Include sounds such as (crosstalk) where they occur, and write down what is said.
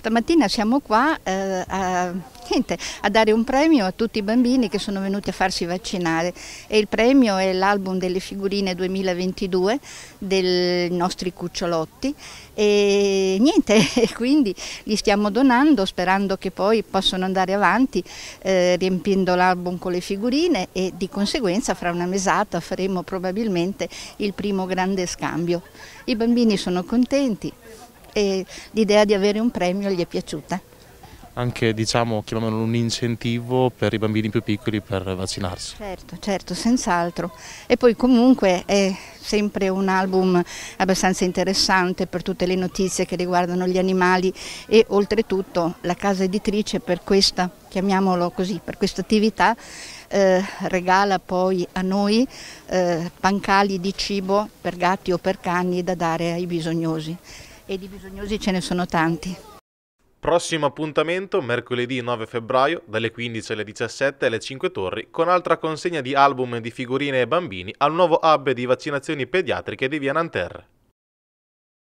Stamattina siamo qua eh, a, niente, a, dare un premio a tutti i bambini che sono venuti a farsi vaccinare e il premio è l'album delle figurine 2022 dei nostri cucciolotti e niente, (laughs) quindi li stiamo donando sperando che poi possano andare avanti eh, riempiendo l'album con le figurine e di conseguenza fra una mesata faremo probabilmente il primo grande scambio. I bambini sono contenti e l'idea di avere un premio gli è piaciuta. Anche diciamo, chiamiamolo un incentivo per i bambini più piccoli per vaccinarsi. Certo, certo, senz'altro. E poi comunque è sempre un album abbastanza interessante per tutte le notizie che riguardano gli animali e oltretutto la casa editrice per questa, chiamiamolo così, per questa attività eh, regala poi a noi eh, pancali di cibo per gatti o per cani da dare ai bisognosi e di bisognosi ce ne sono tanti. Prossimo appuntamento mercoledì 9 febbraio dalle 15 alle 17 alle 5 Torri con altra consegna di album di figurine e bambini al nuovo hub di vaccinazioni pediatriche di Via Nanterre.